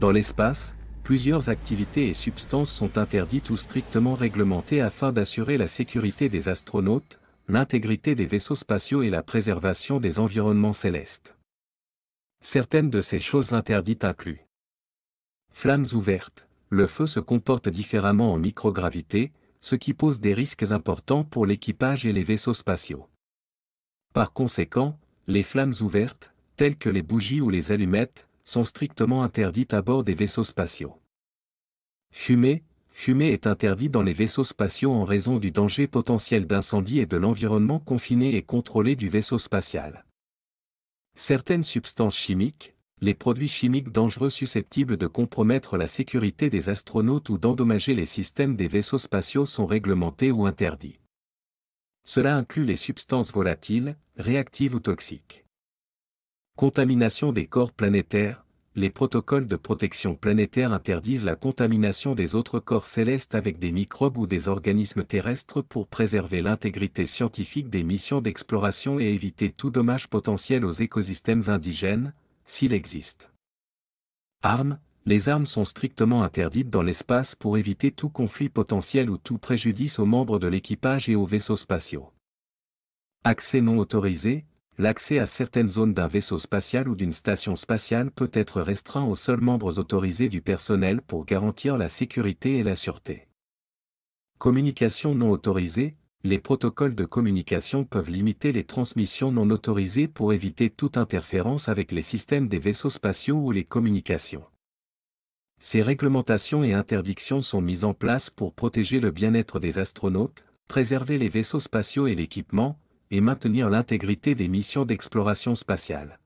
Dans l'espace, plusieurs activités et substances sont interdites ou strictement réglementées afin d'assurer la sécurité des astronautes, l'intégrité des vaisseaux spatiaux et la préservation des environnements célestes. Certaines de ces choses interdites incluent Flammes ouvertes. Le feu se comporte différemment en microgravité, ce qui pose des risques importants pour l'équipage et les vaisseaux spatiaux. Par conséquent, les flammes ouvertes, telles que les bougies ou les allumettes, sont strictement interdites à bord des vaisseaux spatiaux. Fumer, fumer est interdit dans les vaisseaux spatiaux en raison du danger potentiel d'incendie et de l'environnement confiné et contrôlé du vaisseau spatial. Certaines substances chimiques, les produits chimiques dangereux susceptibles de compromettre la sécurité des astronautes ou d'endommager les systèmes des vaisseaux spatiaux sont réglementés ou interdits. Cela inclut les substances volatiles, réactives ou toxiques. Contamination des corps planétaires. Les protocoles de protection planétaire interdisent la contamination des autres corps célestes avec des microbes ou des organismes terrestres pour préserver l'intégrité scientifique des missions d'exploration et éviter tout dommage potentiel aux écosystèmes indigènes, s'il existe. Armes, les armes sont strictement interdites dans l'espace pour éviter tout conflit potentiel ou tout préjudice aux membres de l'équipage et aux vaisseaux spatiaux. Accès non autorisé, l'accès à certaines zones d'un vaisseau spatial ou d'une station spatiale peut être restreint aux seuls membres autorisés du personnel pour garantir la sécurité et la sûreté. Communication non autorisée, les protocoles de communication peuvent limiter les transmissions non autorisées pour éviter toute interférence avec les systèmes des vaisseaux spatiaux ou les communications. Ces réglementations et interdictions sont mises en place pour protéger le bien-être des astronautes, préserver les vaisseaux spatiaux et l'équipement, et maintenir l'intégrité des missions d'exploration spatiale.